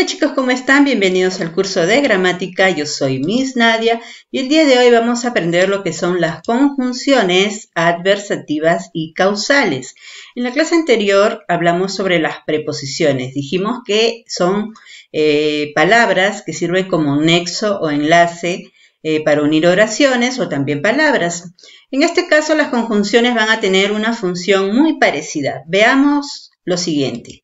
Hola chicos, ¿cómo están? Bienvenidos al curso de gramática. Yo soy Miss Nadia y el día de hoy vamos a aprender lo que son las conjunciones adversativas y causales. En la clase anterior hablamos sobre las preposiciones. Dijimos que son eh, palabras que sirven como nexo o enlace eh, para unir oraciones o también palabras. En este caso las conjunciones van a tener una función muy parecida. Veamos lo siguiente.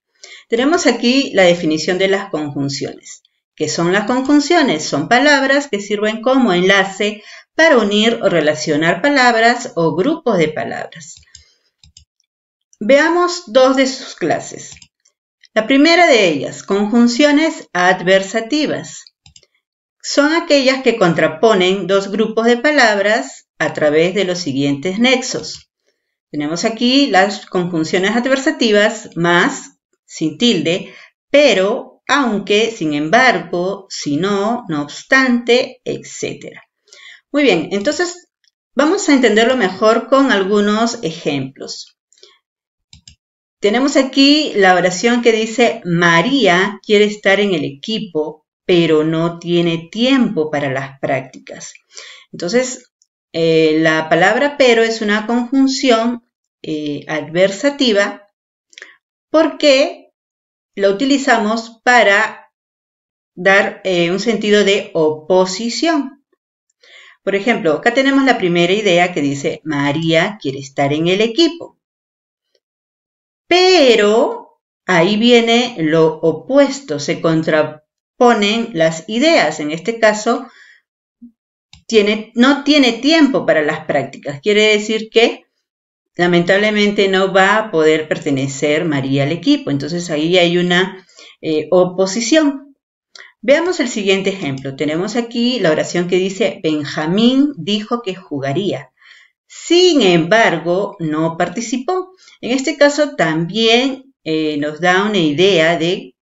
Tenemos aquí la definición de las conjunciones. ¿Qué son las conjunciones? Son palabras que sirven como enlace para unir o relacionar palabras o grupos de palabras. Veamos dos de sus clases. La primera de ellas, conjunciones adversativas. Son aquellas que contraponen dos grupos de palabras a través de los siguientes nexos. Tenemos aquí las conjunciones adversativas más sin tilde, pero, aunque, sin embargo, si no, no obstante, etc. Muy bien, entonces vamos a entenderlo mejor con algunos ejemplos. Tenemos aquí la oración que dice, María quiere estar en el equipo, pero no tiene tiempo para las prácticas. Entonces, eh, la palabra pero es una conjunción eh, adversativa porque lo utilizamos para dar eh, un sentido de oposición. Por ejemplo, acá tenemos la primera idea que dice María quiere estar en el equipo. Pero ahí viene lo opuesto, se contraponen las ideas. En este caso, no tiene tiempo para las prácticas. Quiere decir que lamentablemente no va a poder pertenecer María al equipo. Entonces ahí hay una eh, oposición. Veamos el siguiente ejemplo. Tenemos aquí la oración que dice, Benjamín dijo que jugaría. Sin embargo, no participó. En este caso también eh, nos da una idea de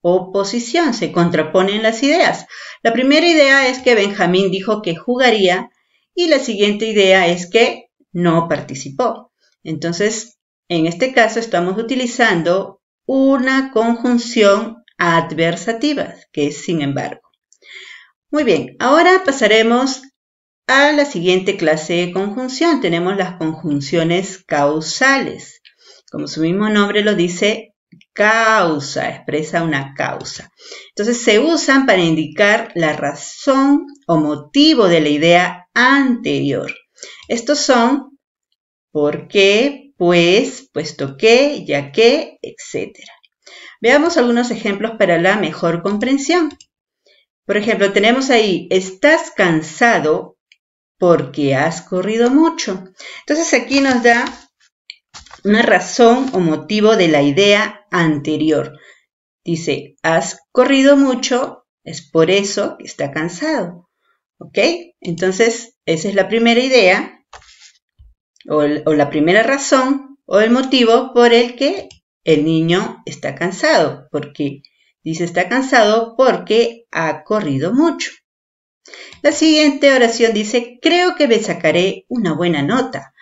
oposición, se contraponen las ideas. La primera idea es que Benjamín dijo que jugaría y la siguiente idea es que no participó. Entonces, en este caso estamos utilizando una conjunción adversativa, que es sin embargo. Muy bien, ahora pasaremos a la siguiente clase de conjunción. Tenemos las conjunciones causales. Como su mismo nombre lo dice, causa, expresa una causa. Entonces se usan para indicar la razón o motivo de la idea anterior. Estos son por qué, pues, puesto que, ya que, etc. Veamos algunos ejemplos para la mejor comprensión. Por ejemplo, tenemos ahí, estás cansado porque has corrido mucho. Entonces aquí nos da una razón o motivo de la idea anterior. Dice, has corrido mucho, es por eso que está cansado. ¿Ok? Entonces, esa es la primera idea o, la primera razón o el motivo por el que el niño está cansado, porque dice está cansado porque ha corrido mucho. La siguiente oración dice, creo que me sacaré una buena nota,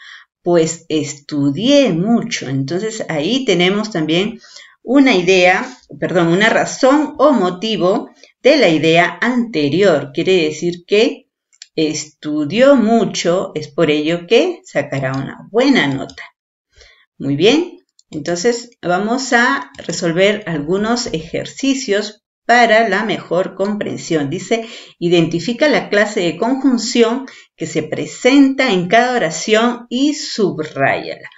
pues estudié mucho. Entonces ahí tenemos también una idea, perdón, una razón o motivo de la idea anterior. Quiere decir que estudió mucho, es por ello que sacará una buena nota. Muy bien, entonces vamos a resolver algunos ejercicios para la mejor comprensión. Dice, identifica la clase de conjunción que se presenta en cada oración y subráyala.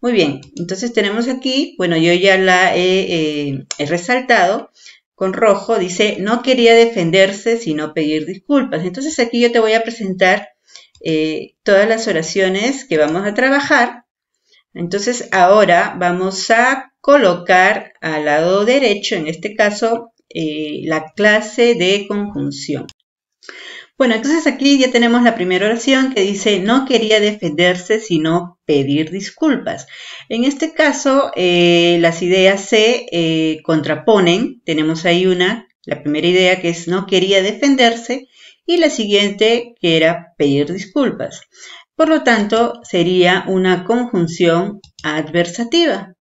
Muy bien, entonces tenemos aquí, bueno, yo ya la he, eh, he resaltado, con rojo, dice, no quería defenderse sino pedir disculpas. Entonces aquí yo te voy a presentar eh, todas las oraciones que vamos a trabajar. Entonces ahora vamos a colocar al lado derecho, en este caso, eh, la clase de conjunción. Bueno, entonces aquí ya tenemos la primera oración que dice, no quería defenderse sino pedir disculpas. En este caso, eh, las ideas se eh, contraponen. Tenemos ahí una, la primera idea que es no quería defenderse y la siguiente que era pedir disculpas. Por lo tanto, sería una conjunción adversativa.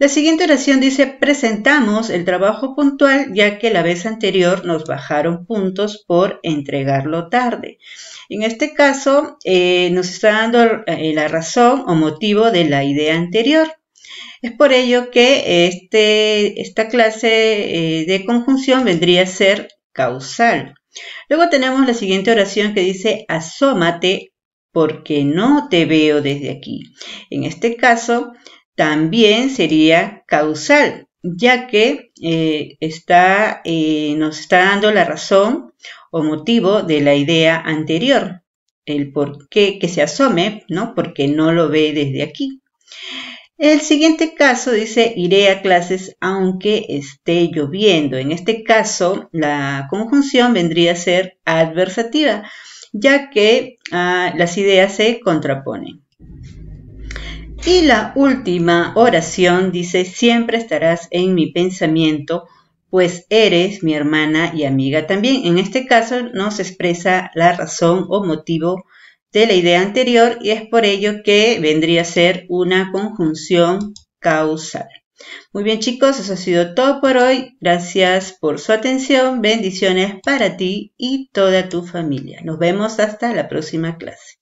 La siguiente oración dice, presentamos el trabajo puntual ya que la vez anterior nos bajaron puntos por entregarlo tarde. En este caso, eh, nos está dando eh, la razón o motivo de la idea anterior. Es por ello que este, esta clase eh, de conjunción vendría a ser causal. Luego tenemos la siguiente oración que dice, asómate porque no te veo desde aquí. En este caso, también sería causal, ya que eh, está, eh, nos está dando la razón o motivo de la idea anterior, el por qué que se asome, ¿no? Porque no lo ve desde aquí. El siguiente caso dice, iré a clases aunque esté lloviendo. En este caso, la conjunción vendría a ser adversativa, ya que ah, las ideas se contraponen. Y la última oración dice, siempre estarás en mi pensamiento, pues eres mi hermana y amiga. También en este caso nos expresa la razón o motivo de la idea anterior y es por ello que vendría a ser una conjunción causal. Muy bien chicos, eso ha sido todo por hoy. Gracias por su atención. Bendiciones para ti y toda tu familia. Nos vemos hasta la próxima clase.